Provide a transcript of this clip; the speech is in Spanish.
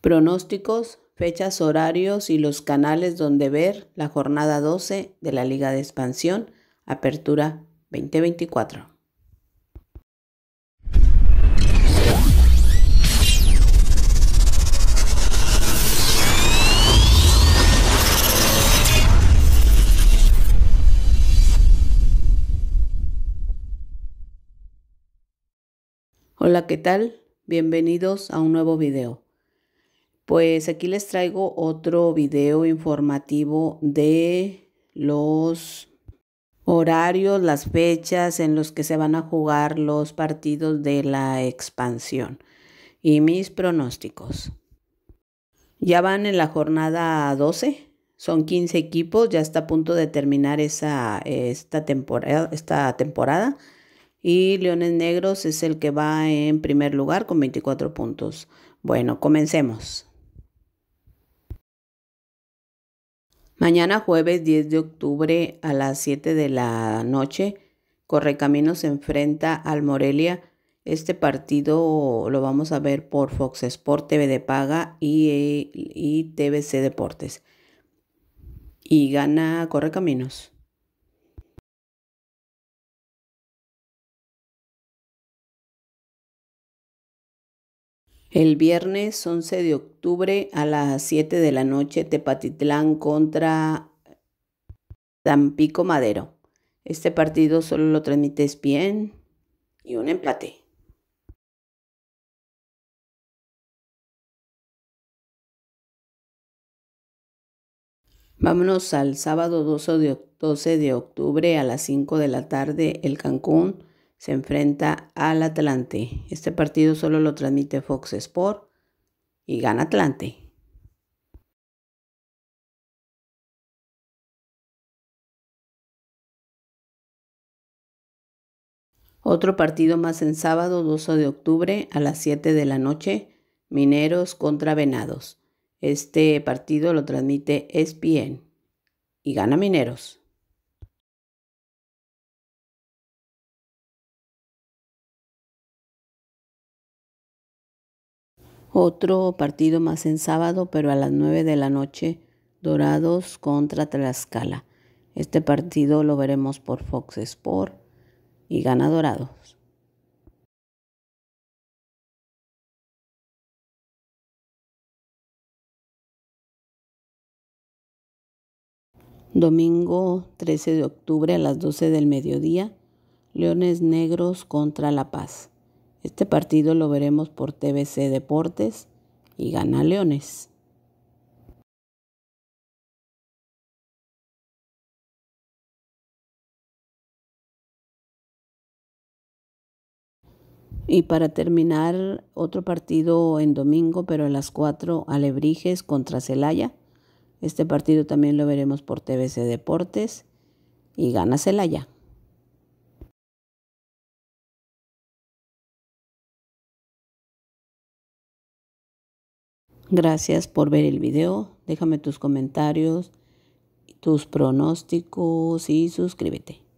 Pronósticos, fechas, horarios y los canales donde ver la jornada 12 de la Liga de Expansión, Apertura 2024. Hola, ¿qué tal? Bienvenidos a un nuevo video. Pues aquí les traigo otro video informativo de los horarios, las fechas en los que se van a jugar los partidos de la expansión y mis pronósticos. Ya van en la jornada 12, son 15 equipos, ya está a punto de terminar esa, esta, temporada, esta temporada. Y Leones Negros es el que va en primer lugar con 24 puntos. Bueno, comencemos. Mañana jueves 10 de octubre a las 7 de la noche, Correcaminos se enfrenta al Morelia. Este partido lo vamos a ver por Fox Sport TV de Paga y, y TVC Deportes. Y gana Correcaminos. El viernes 11 de octubre a las 7 de la noche, Tepatitlán contra Tampico Madero. Este partido solo lo transmites bien y un empate. Vámonos al sábado 12 de, octubre a las 5 de la tarde, el Cancún se enfrenta al Atlante. Este partido solo lo transmite Fox Sport y gana Atlante. Otro partido más en sábado 12 de octubre a las 7 de la noche, Mineros contra Venados. Este partido lo transmite ESPN y gana Mineros. Otro partido más en sábado, pero a las 9 de la noche, Dorados contra Tlaxcala. Este partido lo veremos por Fox Sport y gana Dorados. Domingo 13 de octubre a las 12 del mediodía, Leones Negros contra La Paz. Este partido lo veremos por TBC Deportes y gana Leones. Y para terminar, otro partido en domingo, pero a las 4, Alebrijes contra Celaya. Este partido también lo veremos por TBC Deportes y gana Celaya. Gracias por ver el video. Déjame tus comentarios, tus pronósticos y suscríbete.